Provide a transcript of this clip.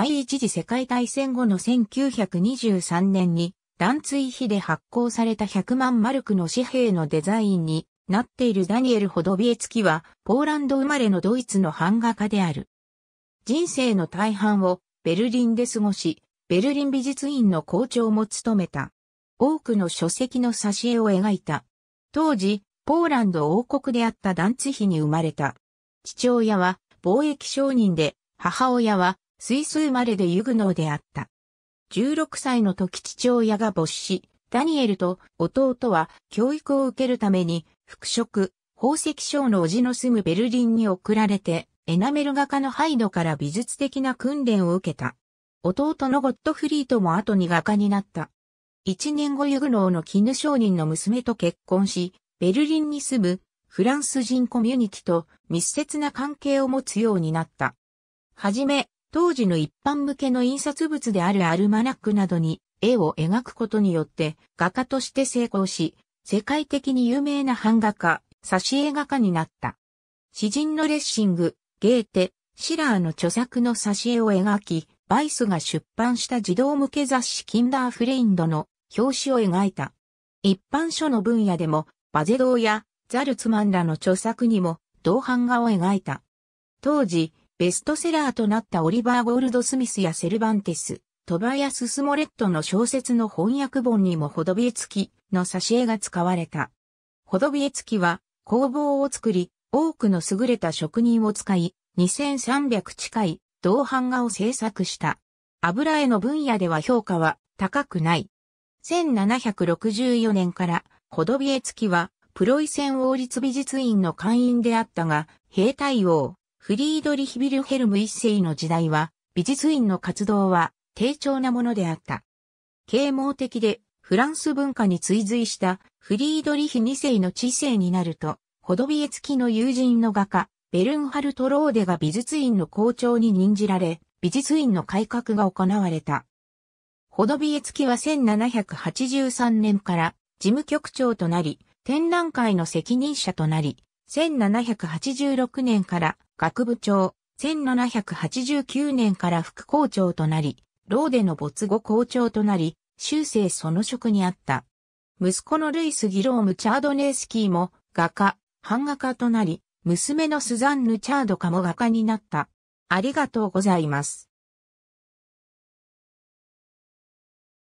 第一次世界大戦後の1923年に、断水費で発行された100万マルクの紙幣のデザインになっているダニエル・ホドビエツキは、ポーランド生まれのドイツの版画家である。人生の大半をベルリンで過ごし、ベルリン美術院の校長も務めた。多くの書籍の挿絵を描いた。当時、ポーランド王国であったダンツヒに生まれた。父親は貿易商人で、母親はスイス生まれでユグノーであった。16歳の時父親が没死、ダニエルと弟は教育を受けるために、復職、宝石商の叔父の住むベルリンに送られて、エナメル画家のハイドから美術的な訓練を受けた。弟のゴットフリートも後に画家になった。一年後ユグノーの絹商人の娘と結婚し、ベルリンに住むフランス人コミュニティと密接な関係を持つようになった。はじめ、当時の一般向けの印刷物であるアルマナックなどに絵を描くことによって画家として成功し、世界的に有名な版画家、挿絵画家になった。詩人のレッシング、ゲーテ、シラーの著作の挿絵を描き、バイスが出版した児童向け雑誌キンダーフレインドの表紙を描いた。一般書の分野でも、バゼドーやザルツマンらの著作にも同版画を描いた。当時、ベストセラーとなったオリバー・ゴールドスミスやセルバンテス、トバヤス・スモレットの小説の翻訳本にもほどびえ付きの挿絵が使われた。ほどびえ付きは工房を作り、多くの優れた職人を使い、2300近い銅版画を制作した。油絵の分野では評価は高くない。1764年から、ほどびえ付きは、プロイセン王立美術院の会員であったが、兵隊王、フリードリヒ・ビルヘルム一世の時代は、美術院の活動は低調なものであった。啓蒙的でフランス文化に追随したフリードリヒ二世の知性になると、ホドビエツキの友人の画家、ベルンハルト・ローデが美術院の校長に任じられ、美術院の改革が行われた。ホドビエツキは1783年から事務局長となり、展覧会の責任者となり、1786年から学部長、1789年から副校長となり、ローデの没後校長となり、終生その職にあった。息子のルイス・ギローム・チャードネースキーも画家、版画家となり、娘のスザンヌ・チャードカも画家になった。ありがとうございます。